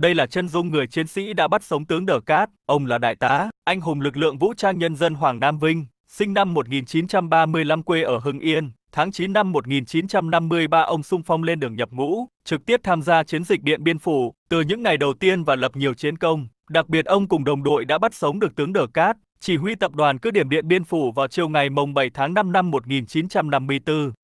Đây là chân dung người chiến sĩ đã bắt sống tướng Đờ Cát, ông là đại tá, anh hùng lực lượng vũ trang nhân dân Hoàng Nam Vinh, sinh năm 1935 quê ở Hưng Yên. Tháng 9 năm 1953 ông sung phong lên đường nhập ngũ, trực tiếp tham gia chiến dịch Điện Biên Phủ, từ những ngày đầu tiên và lập nhiều chiến công. Đặc biệt ông cùng đồng đội đã bắt sống được tướng Đờ Cát, chỉ huy tập đoàn cứ điểm Điện Biên Phủ vào chiều ngày mùng 7 tháng 5 năm 1954.